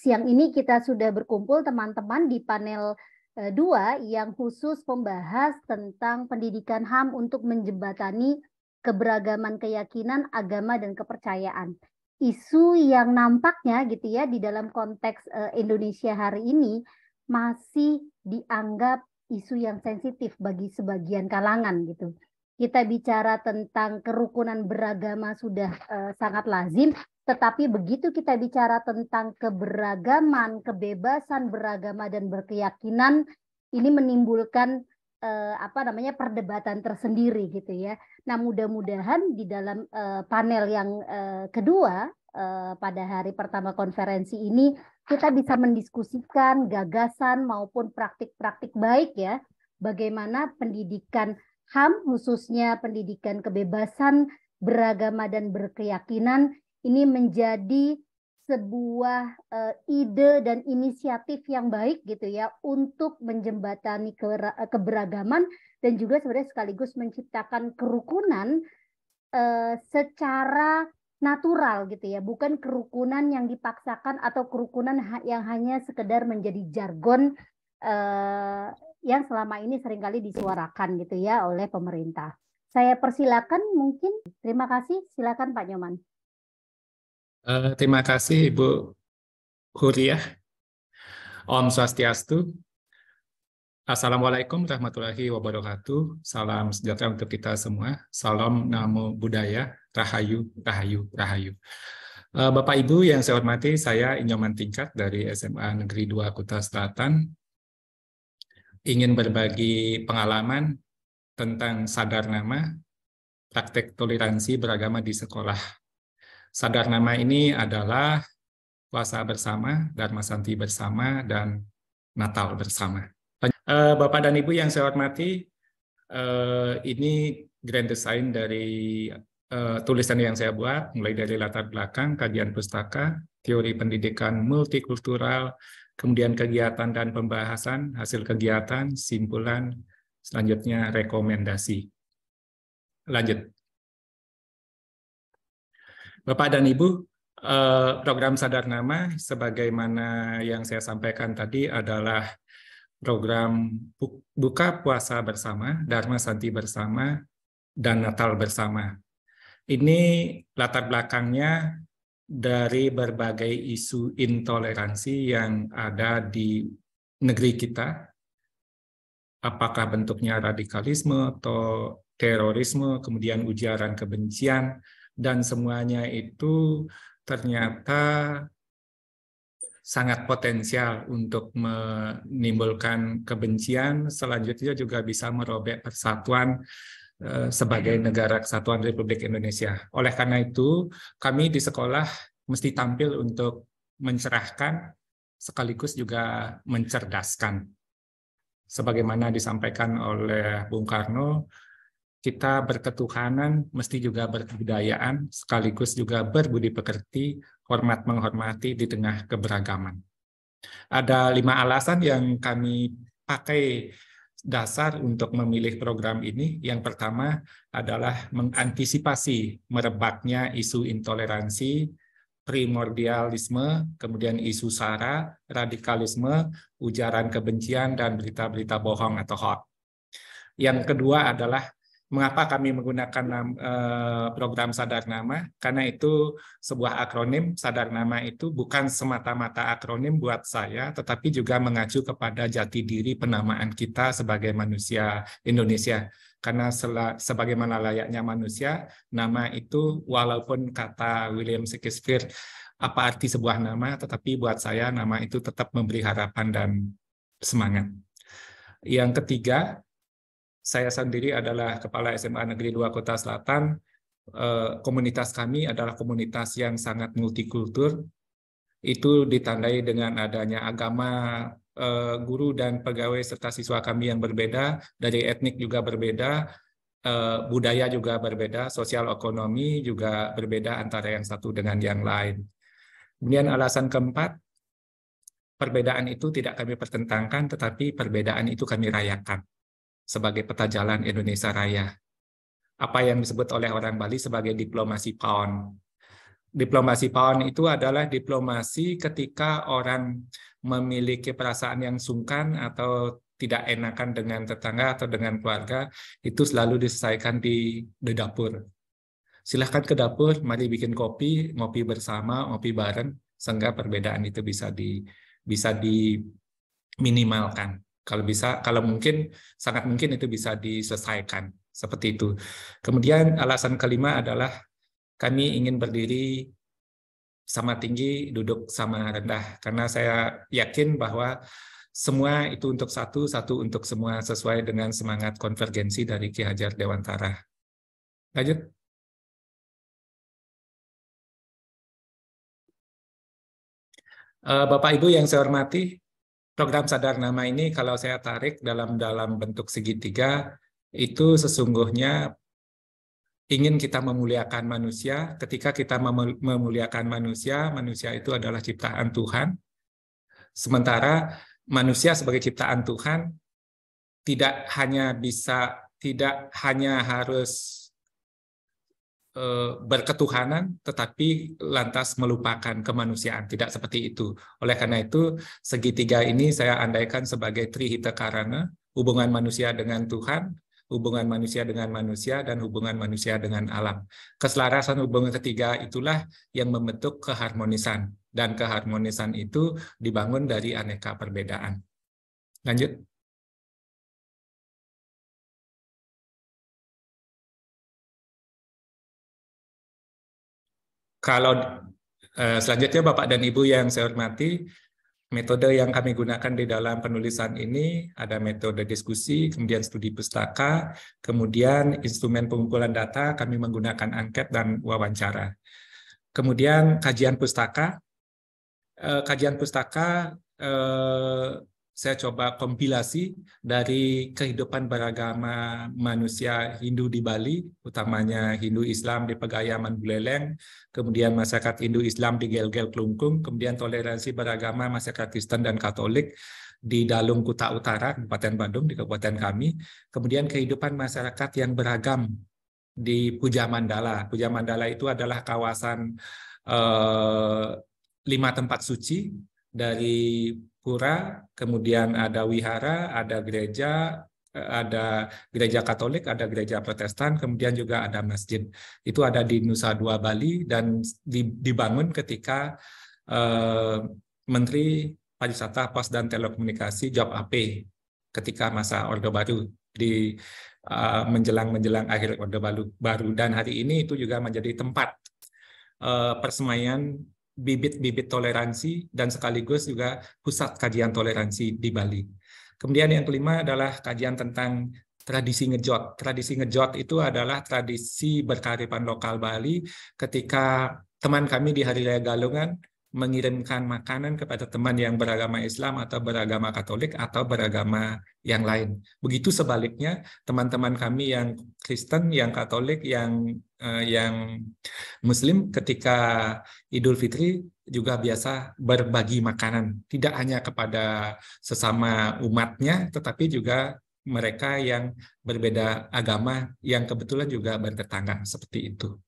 siang ini kita sudah berkumpul teman-teman di panel eh, dua yang khusus membahas tentang pendidikan HAM untuk menjembatani keberagaman keyakinan, agama, dan kepercayaan. Isu yang nampaknya gitu ya di dalam konteks eh, Indonesia hari ini masih dianggap isu yang sensitif bagi sebagian kalangan gitu kita bicara tentang kerukunan beragama sudah uh, sangat lazim, tetapi begitu kita bicara tentang keberagaman, kebebasan beragama dan berkeyakinan, ini menimbulkan uh, apa namanya perdebatan tersendiri gitu ya. Nah mudah-mudahan di dalam uh, panel yang uh, kedua uh, pada hari pertama konferensi ini kita bisa mendiskusikan gagasan maupun praktik-praktik baik ya, bagaimana pendidikan HAM, khususnya pendidikan kebebasan beragama dan berkeyakinan, ini menjadi sebuah uh, ide dan inisiatif yang baik gitu ya untuk menjembatani ke, keberagaman dan juga sebenarnya sekaligus menciptakan kerukunan uh, secara natural gitu ya bukan kerukunan yang dipaksakan atau kerukunan yang hanya sekedar menjadi jargon eh, yang selama ini seringkali disuarakan gitu ya oleh pemerintah. Saya persilakan mungkin. Terima kasih. Silakan Pak Nyoman. Uh, terima kasih Ibu Huriah. Om Swastiastu. Assalamualaikum warahmatullahi wabarakatuh. Salam sejahtera untuk kita semua. Salam namo budaya, rahayu, rahayu, rahayu. Eh, Bapak Ibu yang saya hormati, saya Inyoman Tingkat dari SMA Negeri 2 Kuta Selatan ingin berbagi pengalaman tentang sadar nama, praktek toleransi beragama di sekolah. Sadar nama ini adalah puasa bersama, Dharma Santi bersama, dan Natal bersama. Eh, Bapak dan Ibu yang saya hormati, eh, ini grand design dari eh, tulisan yang saya buat, mulai dari latar belakang, kajian pustaka, teori pendidikan multikultural, kemudian kegiatan dan pembahasan, hasil kegiatan, simpulan, selanjutnya rekomendasi. Lanjut. Bapak dan Ibu, eh, program Sadar Nama sebagaimana yang saya sampaikan tadi adalah program Buka Puasa Bersama, Dharma Santi Bersama, dan Natal Bersama. Ini latar belakangnya dari berbagai isu intoleransi yang ada di negeri kita, apakah bentuknya radikalisme atau terorisme, kemudian ujaran kebencian, dan semuanya itu ternyata sangat potensial untuk menimbulkan kebencian, selanjutnya juga bisa merobek persatuan Eh, sebagai iya. negara kesatuan Republik Indonesia. Oleh karena itu, kami di sekolah mesti tampil untuk mencerahkan sekaligus juga mencerdaskan. Sebagaimana disampaikan oleh Bung Karno, kita berketuhanan mesti juga berkebudayaan sekaligus juga berbudi pekerti, hormat menghormati di tengah keberagaman. Ada lima alasan yang kami pakai dasar untuk memilih program ini yang pertama adalah mengantisipasi merebaknya isu intoleransi, primordialisme, kemudian isu sara, radikalisme, ujaran kebencian, dan berita-berita bohong atau hoax. Yang kedua adalah Mengapa kami menggunakan eh, program Sadar Nama? Karena itu sebuah akronim, Sadar Nama itu bukan semata-mata akronim buat saya, tetapi juga mengacu kepada jati diri penamaan kita sebagai manusia Indonesia. Karena sebagaimana layaknya manusia, nama itu walaupun kata William Shakespeare, apa arti sebuah nama, tetapi buat saya nama itu tetap memberi harapan dan semangat. Yang ketiga, saya sendiri adalah Kepala SMA Negeri 2 Kota Selatan. Eh, komunitas kami adalah komunitas yang sangat multikultur. Itu ditandai dengan adanya agama, eh, guru dan pegawai serta siswa kami yang berbeda, dari etnik juga berbeda, eh, budaya juga berbeda, sosial ekonomi juga berbeda antara yang satu dengan yang lain. Kemudian alasan keempat, perbedaan itu tidak kami pertentangkan, tetapi perbedaan itu kami rayakan sebagai peta jalan Indonesia Raya. Apa yang disebut oleh orang Bali sebagai diplomasi pawn. Diplomasi pawn itu adalah diplomasi ketika orang memiliki perasaan yang sungkan atau tidak enakan dengan tetangga atau dengan keluarga, itu selalu diselesaikan di, di dapur. Silahkan ke dapur, mari bikin kopi, ngopi bersama, ngopi bareng, sehingga perbedaan itu bisa di bisa diminimalkan. Kalau bisa, kalau mungkin, sangat mungkin itu bisa diselesaikan. Seperti itu. Kemudian alasan kelima adalah kami ingin berdiri sama tinggi, duduk sama rendah. Karena saya yakin bahwa semua itu untuk satu, satu untuk semua sesuai dengan semangat konvergensi dari Ki Hajar Dewantara. Lanjut. Eh, Bapak Ibu yang saya hormati, program sadar nama ini kalau saya tarik dalam dalam bentuk segitiga itu sesungguhnya ingin kita memuliakan manusia. Ketika kita memuliakan manusia, manusia itu adalah ciptaan Tuhan. Sementara manusia sebagai ciptaan Tuhan tidak hanya bisa tidak hanya harus Eh, berketuhanan tetapi lantas melupakan kemanusiaan tidak seperti itu oleh karena itu segitiga ini saya andaikan sebagai trihita karana hubungan manusia dengan Tuhan hubungan manusia dengan manusia dan hubungan manusia dengan alam keselarasan hubungan ketiga itulah yang membentuk keharmonisan dan keharmonisan itu dibangun dari aneka perbedaan lanjut Kalau eh, selanjutnya Bapak dan Ibu yang saya hormati, metode yang kami gunakan di dalam penulisan ini ada metode diskusi, kemudian studi pustaka, kemudian instrumen pengumpulan data kami menggunakan angket dan wawancara. Kemudian kajian pustaka. Eh, kajian pustaka eh, saya coba kompilasi dari kehidupan beragama manusia Hindu di Bali, utamanya Hindu Islam di Pegayaman Buleleng, kemudian masyarakat Hindu Islam di gelgel gel Kelungkung, kemudian toleransi beragama masyarakat Kristen dan Katolik di Dalung Kuta Utara, Kabupaten Bandung, di Kabupaten kami, kemudian kehidupan masyarakat yang beragam di Puja Mandala. Puja Mandala itu adalah kawasan eh, lima tempat suci dari pura, kemudian ada wihara, ada gereja, eh, ada gereja Katolik, ada gereja Protestan, kemudian juga ada masjid. Itu ada di Nusa Dua Bali dan dibangun ketika eh, Menteri Pariwisata, Pos dan Telekomunikasi Job AP ketika masa Orde Baru di eh, menjelang menjelang akhir Orde Baru. dan hari ini itu juga menjadi tempat uh, persemaian bibit-bibit toleransi dan sekaligus juga pusat kajian toleransi di Bali. Kemudian yang kelima adalah kajian tentang tradisi ngejot. Tradisi ngejot itu adalah tradisi berkarifan lokal Bali ketika teman kami di Hari Raya Galungan mengirimkan makanan kepada teman yang beragama Islam atau beragama Katolik atau beragama yang lain. Begitu sebaliknya teman-teman kami yang Kristen, yang Katolik, yang uh, yang Muslim ketika Idul Fitri juga biasa berbagi makanan, tidak hanya kepada sesama umatnya, tetapi juga mereka yang berbeda agama yang kebetulan juga bertetangga seperti itu.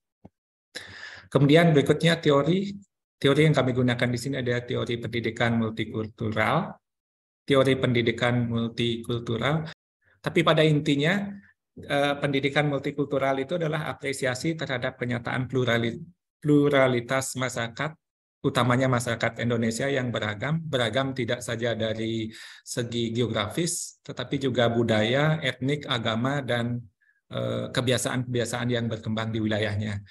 Kemudian berikutnya teori Teori yang kami gunakan di sini adalah teori pendidikan multikultural, teori pendidikan multikultural. Tapi pada intinya, eh, pendidikan multikultural itu adalah apresiasi terhadap kenyataan pluralitas masyarakat, utamanya masyarakat Indonesia yang beragam. Beragam tidak saja dari segi geografis, tetapi juga budaya, etnik, agama, dan eh, kebiasaan-kebiasaan yang berkembang di wilayahnya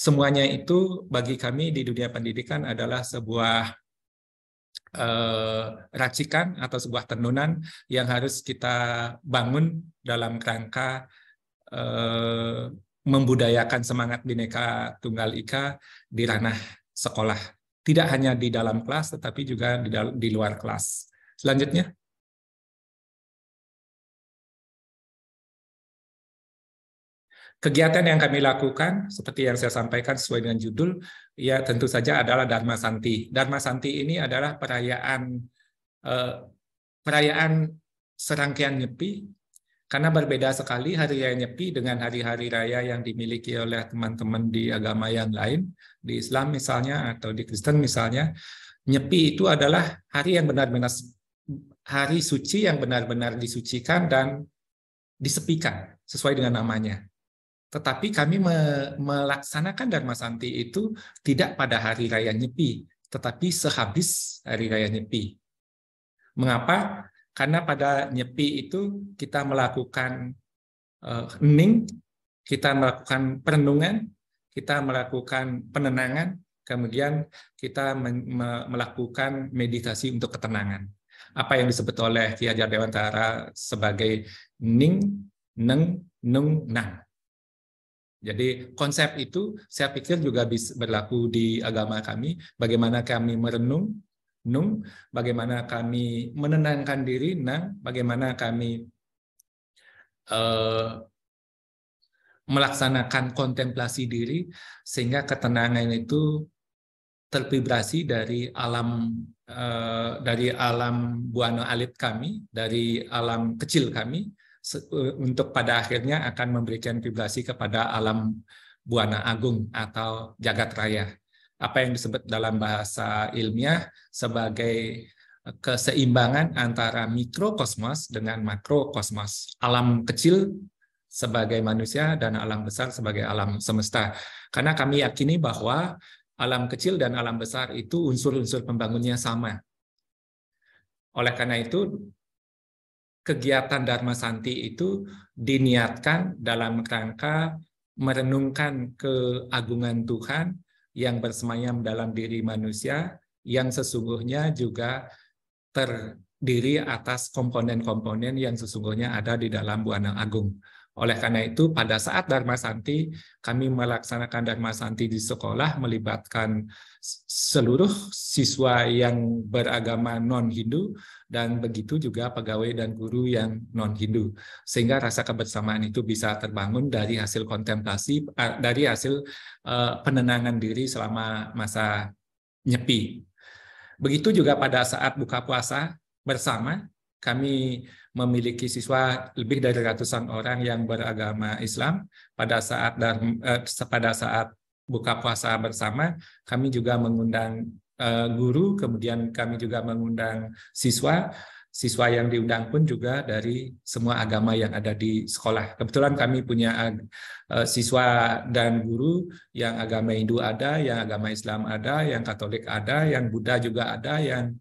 semuanya itu bagi kami di dunia pendidikan adalah sebuah eh, racikan atau sebuah tenunan yang harus kita bangun dalam kerangka eh, membudayakan semangat bineka tunggal ika di ranah sekolah, tidak hanya di dalam kelas tetapi juga di, di luar kelas. Selanjutnya. Kegiatan yang kami lakukan, seperti yang saya sampaikan sesuai dengan judul, ya tentu saja adalah Dharma Santi. Dharma Santi ini adalah perayaan eh, perayaan serangkaian Nyepi, karena berbeda sekali Hari Raya Nyepi dengan hari-hari raya yang dimiliki oleh teman-teman di agama yang lain, di Islam misalnya atau di Kristen misalnya. Nyepi itu adalah hari yang benar-benar hari suci yang benar-benar disucikan dan disepikan sesuai dengan namanya. Tetapi kami me melaksanakan Dharma Santi itu tidak pada hari raya Nyepi, tetapi sehabis hari raya Nyepi. Mengapa? Karena pada Nyepi itu kita melakukan uh, eh, hening, kita melakukan perenungan, kita melakukan penenangan, kemudian kita me melakukan meditasi untuk ketenangan. Apa yang disebut oleh Ki Hajar Dewantara sebagai ning, neng, nung, nang jadi konsep itu saya pikir juga bisa berlaku di agama kami, bagaimana kami merenung, nung, bagaimana kami menenangkan diri, nang, bagaimana kami uh, melaksanakan kontemplasi diri sehingga ketenangan itu tervibrasi dari alam uh, dari alam buana alit kami, dari alam kecil kami Eh, untuk pada akhirnya akan memberikan vibrasi kepada alam buana agung atau jagat raya. Apa yang disebut dalam bahasa ilmiah sebagai eh, keseimbangan antara mikrokosmos dengan makrokosmos. Alam kecil sebagai manusia dan alam besar sebagai alam semesta. Karena kami yakini bahwa alam kecil dan alam besar itu unsur-unsur pembangunnya sama. Oleh karena itu, kegiatan Dharma Santi itu diniatkan dalam rangka merenungkan keagungan Tuhan yang bersemayam dalam diri manusia yang sesungguhnya juga terdiri atas komponen-komponen yang sesungguhnya ada di dalam Buana Agung. Oleh karena itu, pada saat Dharma Santi, kami melaksanakan Dharma Santi di sekolah melibatkan seluruh siswa yang beragama non-Hindu dan begitu juga pegawai dan guru yang non-Hindu. Sehingga rasa kebersamaan itu bisa terbangun dari hasil kontemplasi, dari hasil e, penenangan diri selama masa nyepi. Begitu juga pada saat buka puasa bersama, kami memiliki siswa lebih dari ratusan orang yang beragama Islam pada saat dan eh, pada saat buka puasa bersama kami juga mengundang eh, guru kemudian kami juga mengundang siswa siswa yang diundang pun juga dari semua agama yang ada di sekolah. Kebetulan kami punya eh, siswa dan guru yang agama Hindu ada, yang agama Islam ada, yang Katolik ada, yang Buddha juga ada, yang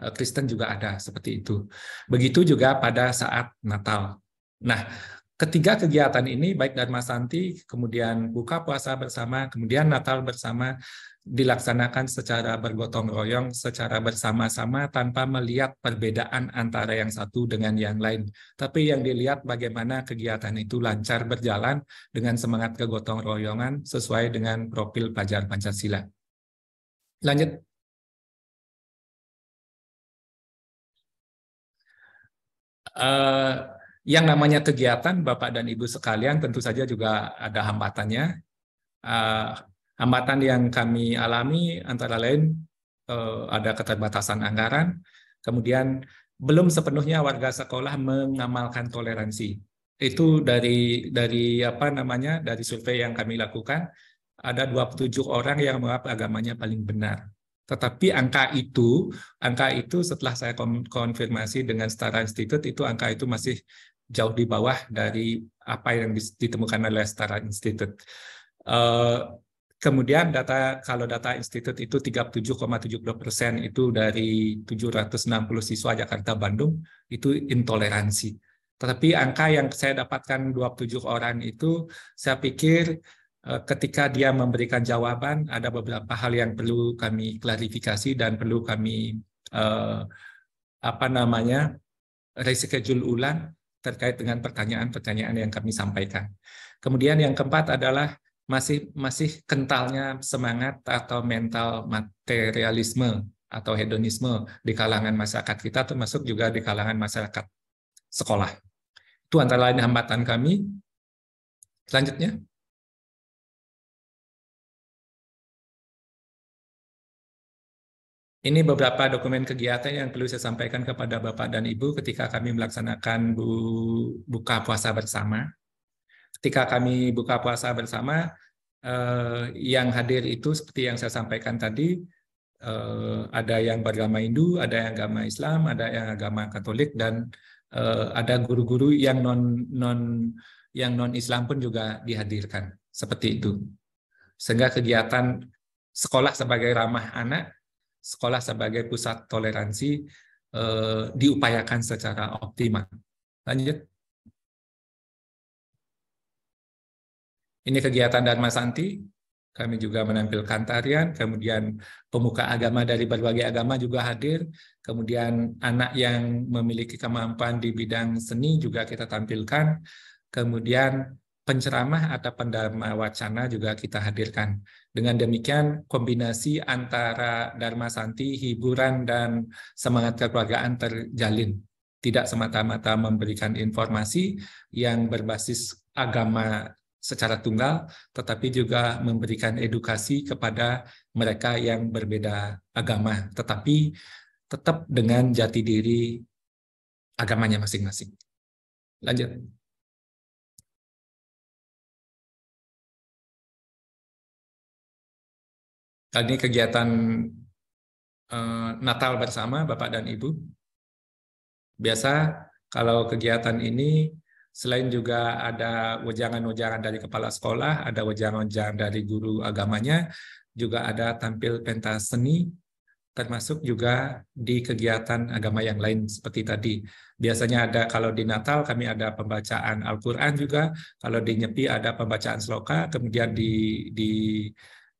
Eh, Kristen juga ada seperti itu. Begitu juga pada saat Natal. Nah, ketiga kegiatan ini baik Dharma Santi, kemudian buka puasa bersama, kemudian Natal bersama dilaksanakan secara bergotong royong, secara bersama-sama tanpa melihat perbedaan antara yang satu dengan yang lain. Tapi yang dilihat bagaimana kegiatan itu lancar berjalan dengan semangat kegotong royongan sesuai dengan profil pelajar Pancasila. Lanjut. Uh, yang namanya kegiatan Bapak dan Ibu sekalian tentu saja juga ada hambatannya. Uh, hambatan yang kami alami antara lain uh, ada keterbatasan anggaran, kemudian belum sepenuhnya warga sekolah mengamalkan toleransi. Itu dari dari apa namanya dari survei yang kami lakukan ada 27 orang yang menganggap agamanya paling benar. Tetapi angka itu, angka itu setelah saya konfirmasi dengan Star Institute itu angka itu masih jauh di bawah dari apa yang ditemukan oleh Star Institute. Uh, kemudian data kalau data institut itu 37,72 persen itu dari 760 siswa Jakarta Bandung itu intoleransi. Tetapi angka yang saya dapatkan 27 orang itu saya pikir Eh, ketika dia memberikan jawaban, ada beberapa hal yang perlu kami klarifikasi dan perlu kami eh, apa namanya reschedule ulang terkait dengan pertanyaan-pertanyaan yang kami sampaikan. Kemudian yang keempat adalah masih masih kentalnya semangat atau mental materialisme atau hedonisme di kalangan masyarakat kita termasuk juga di kalangan masyarakat sekolah. Itu antara lain hambatan kami. Selanjutnya. Ini beberapa dokumen kegiatan yang perlu saya sampaikan kepada Bapak dan Ibu ketika kami melaksanakan bu, buka puasa bersama. Ketika kami buka puasa bersama, eh, yang hadir itu seperti yang saya sampaikan tadi, eh, ada yang beragama Hindu, ada yang agama Islam, ada yang agama Katolik, dan eh, ada guru-guru yang non non yang non Islam pun juga dihadirkan seperti itu. Sehingga kegiatan sekolah sebagai ramah anak sekolah sebagai pusat toleransi eh, diupayakan secara optimal. Lanjut. Ini kegiatan Dharma Santi. Kami juga menampilkan tarian, kemudian pemuka agama dari berbagai agama juga hadir, kemudian anak yang memiliki kemampuan di bidang seni juga kita tampilkan, kemudian penceramah atau pendama wacana juga kita hadirkan. Dengan demikian, kombinasi antara Dharma Santi, hiburan, dan semangat kekeluargaan terjalin. Tidak semata-mata memberikan informasi yang berbasis agama secara tunggal, tetapi juga memberikan edukasi kepada mereka yang berbeda agama, tetapi tetap dengan jati diri agamanya masing-masing. Lanjut. Tadi kegiatan eh, Natal bersama Bapak dan Ibu. Biasa kalau kegiatan ini selain juga ada wejangan-wejangan dari kepala sekolah, ada wejangan-wejangan dari guru agamanya, juga ada tampil pentas seni termasuk juga di kegiatan agama yang lain seperti tadi. Biasanya ada kalau di Natal kami ada pembacaan Al-Qur'an juga, kalau di Nyepi ada pembacaan sloka, kemudian di di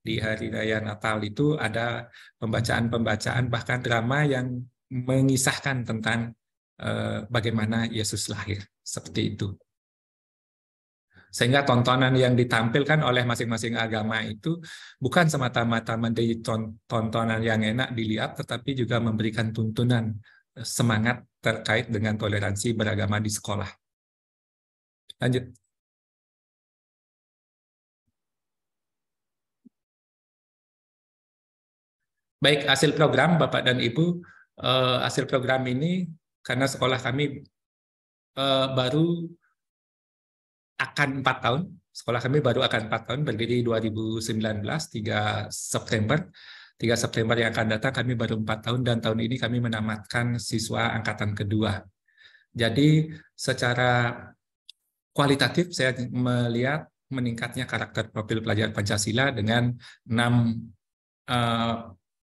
di hari raya Natal itu ada pembacaan-pembacaan bahkan drama yang mengisahkan tentang eh, bagaimana Yesus lahir seperti itu. Sehingga tontonan yang ditampilkan oleh masing-masing agama itu bukan semata-mata menjadi tontonan yang enak dilihat, tetapi juga memberikan tuntunan eh, semangat terkait dengan toleransi beragama di sekolah. Lanjut. baik hasil program Bapak dan Ibu, eh, hasil program ini karena sekolah kami eh, baru akan empat tahun, sekolah kami baru akan empat tahun berdiri 2019 3 September. 3 September yang akan datang kami baru empat tahun dan tahun ini kami menamatkan siswa angkatan kedua. Jadi secara kualitatif saya melihat meningkatnya karakter profil pelajar Pancasila dengan enam eh,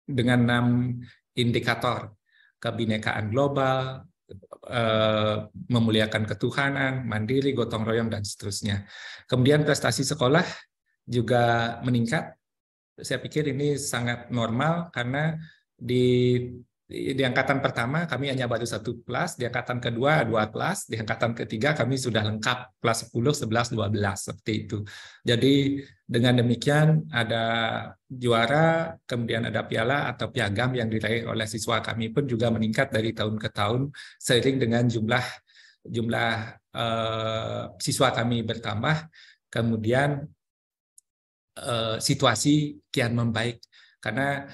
dengan enam indikator kebinekaan global, eh, memuliakan ketuhanan, mandiri, gotong royong, dan seterusnya. Kemudian prestasi sekolah juga meningkat. Saya pikir ini sangat normal karena di di angkatan pertama kami hanya baru satu kelas, di angkatan kedua dua kelas, di angkatan ketiga kami sudah lengkap kelas 10, 11, 12 seperti itu. Jadi dengan demikian ada juara, kemudian ada piala atau piagam yang diraih oleh siswa kami pun juga meningkat dari tahun ke tahun seiring dengan jumlah jumlah eh, siswa kami bertambah, kemudian eh, situasi kian membaik karena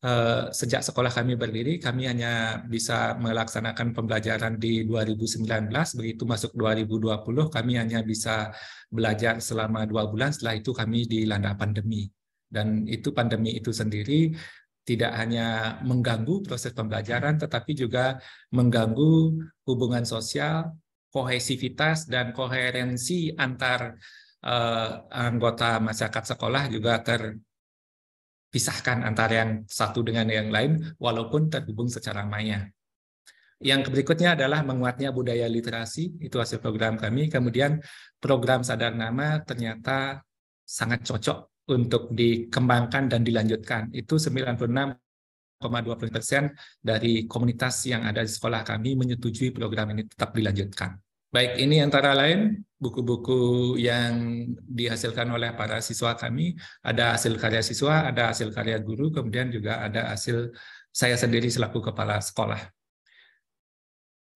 Eh, sejak sekolah kami berdiri, kami hanya bisa melaksanakan pembelajaran di 2019. Begitu masuk 2020, kami hanya bisa belajar selama dua bulan. Setelah itu kami dilanda pandemi. Dan itu pandemi itu sendiri tidak hanya mengganggu proses pembelajaran, tetapi juga mengganggu hubungan sosial, kohesivitas, dan koherensi antar uh, anggota masyarakat sekolah juga ter pisahkan antara yang satu dengan yang lain walaupun terhubung secara maya. Yang berikutnya adalah menguatnya budaya literasi, itu hasil program kami. Kemudian program sadar nama ternyata sangat cocok untuk dikembangkan dan dilanjutkan. Itu puluh persen dari komunitas yang ada di sekolah kami menyetujui program ini tetap dilanjutkan. Baik, ini antara lain buku-buku yang dihasilkan oleh para siswa kami. Ada hasil karya siswa, ada hasil karya guru, kemudian juga ada hasil saya sendiri selaku kepala sekolah.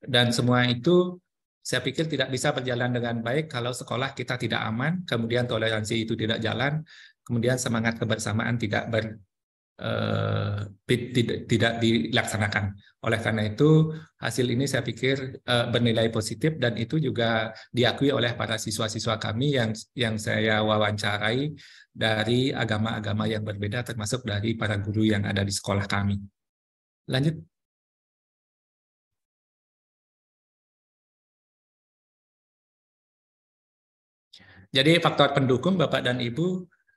Dan semua itu saya pikir tidak bisa berjalan dengan baik kalau sekolah kita tidak aman, kemudian toleransi itu tidak jalan, kemudian semangat kebersamaan tidak ber, Eh, tidak, tidak dilaksanakan. Oleh karena itu, hasil ini saya pikir uh, bernilai positif dan itu juga diakui oleh para siswa-siswa kami yang yang saya wawancarai dari agama-agama yang berbeda termasuk dari para guru yang ada di sekolah kami. Lanjut. Jadi faktor pendukung Bapak dan Ibu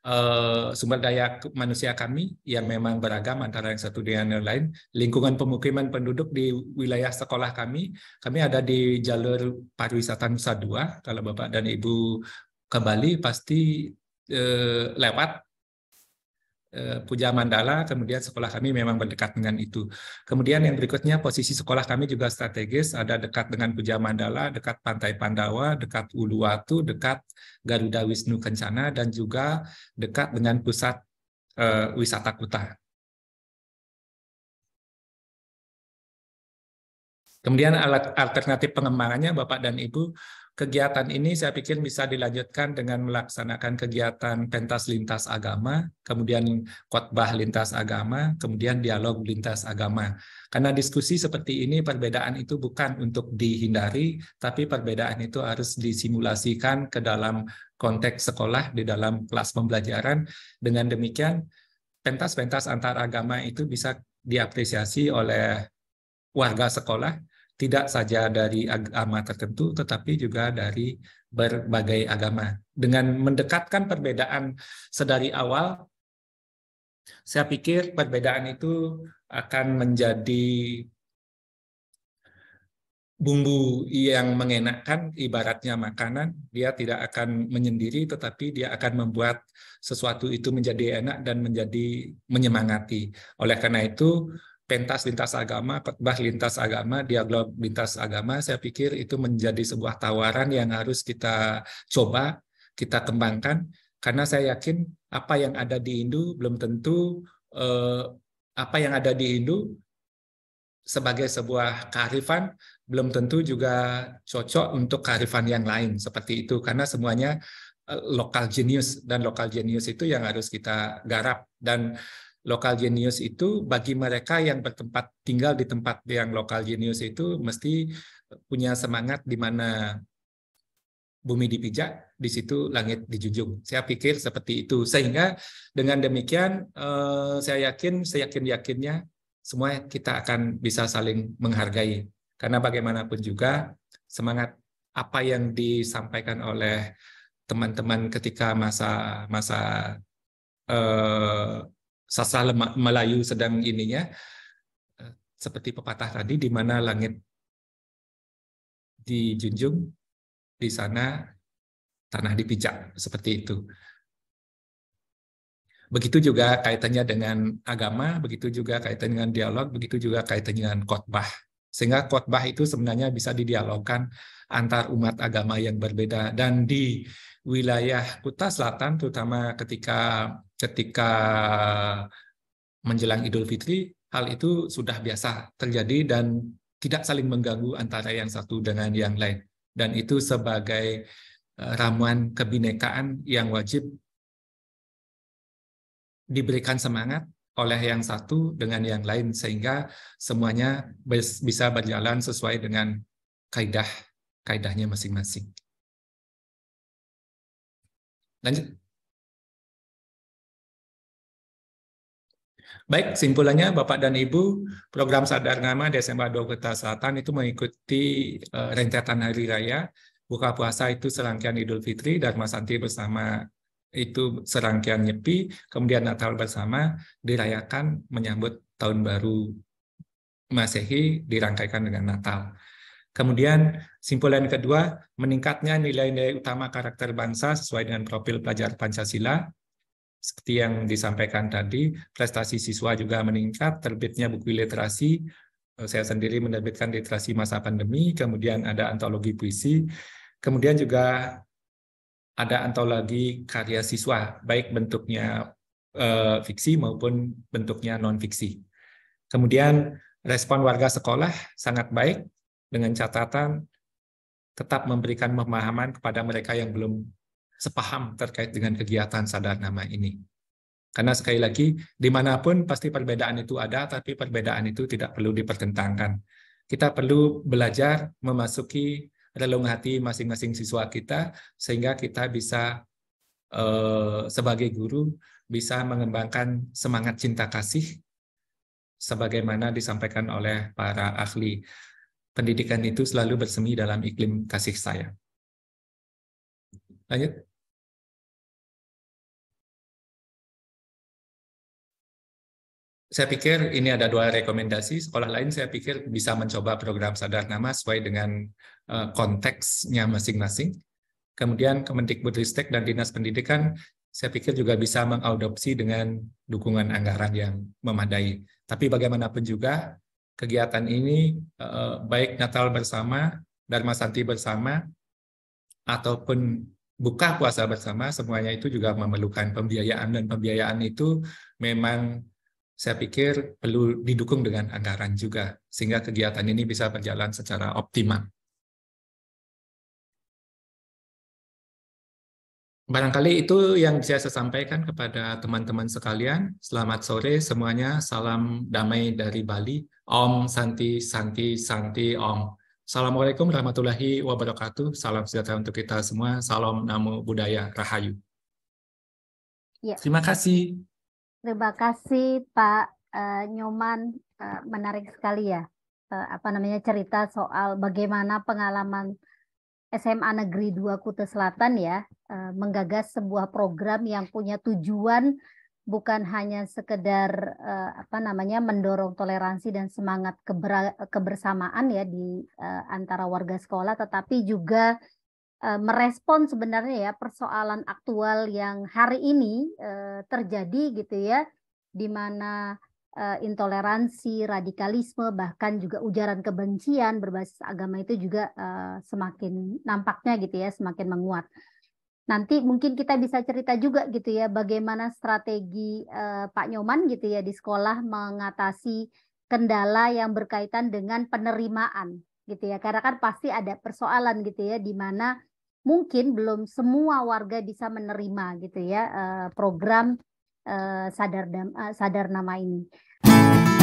Eh, sumber daya manusia kami yang memang beragam antara yang satu dengan yang lain. Lingkungan pemukiman penduduk di wilayah sekolah kami, kami ada di jalur pariwisata Nusa Dua. Kalau Bapak dan Ibu kembali pasti eh, lewat Eh, Puja Mandala, kemudian sekolah kami memang berdekat dengan itu. Kemudian yang berikutnya posisi sekolah kami juga strategis, ada dekat dengan Puja Mandala, dekat Pantai Pandawa, dekat Uluwatu, dekat Garuda Wisnu Kencana, dan juga dekat dengan pusat uh, wisata Kuta. Kemudian alternatif pengembangannya Bapak dan Ibu Kegiatan ini saya pikir bisa dilanjutkan dengan melaksanakan kegiatan pentas lintas agama, kemudian khotbah lintas agama, kemudian dialog lintas agama. Karena diskusi seperti ini perbedaan itu bukan untuk dihindari, tapi perbedaan itu harus disimulasikan ke dalam konteks sekolah di dalam kelas pembelajaran. Dengan demikian pentas-pentas antar agama itu bisa diapresiasi oleh warga sekolah tidak saja dari agama tertentu, tetapi juga dari berbagai agama. Dengan mendekatkan perbedaan sedari awal, saya pikir perbedaan itu akan menjadi bumbu yang mengenakan, ibaratnya makanan, dia tidak akan menyendiri, tetapi dia akan membuat sesuatu itu menjadi enak dan menjadi menyemangati. Oleh karena itu, pentas lintas agama, khotbah lintas agama, dialog lintas agama, saya pikir itu menjadi sebuah tawaran yang harus kita coba, kita kembangkan, karena saya yakin apa yang ada di Hindu belum tentu eh, apa yang ada di Hindu sebagai sebuah kearifan belum tentu juga cocok untuk kearifan yang lain seperti itu karena semuanya eh, lokal genius dan lokal genius itu yang harus kita garap dan Lokal genius itu bagi mereka yang bertempat tinggal di tempat yang lokal genius itu mesti punya semangat di mana bumi dipijak, di situ langit dijunjung. Saya pikir seperti itu. Sehingga dengan demikian eh, saya yakin, saya yakin yakinnya semua kita akan bisa saling menghargai. Karena bagaimanapun juga semangat apa yang disampaikan oleh teman-teman ketika masa masa eh, lemak Melayu sedang ininya eh, seperti pepatah tadi di mana langit dijunjung di sana tanah dipijak seperti itu. Begitu juga kaitannya dengan agama, begitu juga kaitannya dengan dialog, begitu juga kaitannya dengan khotbah. Sehingga khotbah itu sebenarnya bisa didialogkan antar umat agama yang berbeda dan di wilayah Kuta Selatan terutama ketika ketika menjelang Idul Fitri hal itu sudah biasa terjadi dan tidak saling mengganggu antara yang satu dengan yang lain dan itu sebagai e, ramuan kebinekaan yang wajib diberikan semangat oleh yang satu dengan yang lain sehingga semuanya bisa berjalan sesuai dengan kaidah kaidahnya masing-masing. Lanjut. Baik, simpulannya Bapak dan Ibu, program Sadar Nama Desember 2 Kota Selatan itu mengikuti uh, rentetan Hari Raya. Buka puasa itu serangkaian Idul Fitri, Dharma Santi bersama itu serangkaian Nyepi, kemudian Natal bersama dirayakan menyambut Tahun Baru Masehi dirangkaikan dengan Natal. Kemudian simpulan kedua, meningkatnya nilai-nilai utama karakter bangsa sesuai dengan profil pelajar Pancasila, seperti yang disampaikan tadi, prestasi siswa juga meningkat, terbitnya buku literasi, eh, saya sendiri menerbitkan literasi masa pandemi, kemudian ada antologi puisi, kemudian juga ada antologi karya siswa, baik bentuknya eh, fiksi maupun bentuknya non-fiksi. Kemudian respon warga sekolah sangat baik dengan catatan tetap memberikan pemahaman kepada mereka yang belum sepaham terkait dengan kegiatan sadar nama ini. Karena sekali lagi, dimanapun pasti perbedaan itu ada, tapi perbedaan itu tidak perlu dipertentangkan. Kita perlu belajar memasuki relung hati masing-masing siswa kita, sehingga kita bisa eh, sebagai guru bisa mengembangkan semangat cinta kasih, sebagaimana disampaikan oleh para ahli. Pendidikan itu selalu bersemi dalam iklim kasih sayang. Lanjut. saya pikir ini ada dua rekomendasi. Sekolah lain saya pikir bisa mencoba program sadar nama sesuai dengan eh, konteksnya masing-masing. Kemudian Kemendikbudristek dan Dinas Pendidikan saya pikir juga bisa mengadopsi dengan dukungan anggaran yang memadai. Tapi bagaimanapun juga kegiatan ini eh, baik Natal bersama, Dharma Santi bersama, ataupun buka puasa bersama, semuanya itu juga memerlukan pembiayaan dan pembiayaan itu memang saya pikir perlu didukung dengan anggaran juga, sehingga kegiatan ini bisa berjalan secara optimal. Barangkali itu yang bisa saya sampaikan kepada teman-teman sekalian. Selamat sore semuanya, salam damai dari Bali. Om Santi Santi Santi Om. Assalamualaikum warahmatullahi wabarakatuh. Salam sejahtera untuk kita semua. Salam Namo budaya Rahayu. Ya. Terima kasih. Terima kasih Pak uh, Nyoman, uh, menarik sekali ya uh, apa namanya cerita soal bagaimana pengalaman SMA Negeri 2 Kuta Selatan ya uh, menggagas sebuah program yang punya tujuan bukan hanya sekedar uh, apa namanya mendorong toleransi dan semangat kebersamaan ya di uh, antara warga sekolah tetapi juga Eh, merespon sebenarnya ya persoalan aktual yang hari ini eh, terjadi gitu ya di mana eh, intoleransi, radikalisme bahkan juga ujaran kebencian berbasis agama itu juga semakin nampaknya gitu ya semakin menguat. Nanti mungkin kita bisa cerita juga gitu ya bagaimana strategi Pak Nyoman gitu ya di sekolah mengatasi kendala yang berkaitan dengan penerimaan gitu ya. Karena kan pasti ada persoalan gitu ya di mana mungkin belum semua warga bisa menerima gitu ya eh, program eh, sadar eh, sadar nama ini.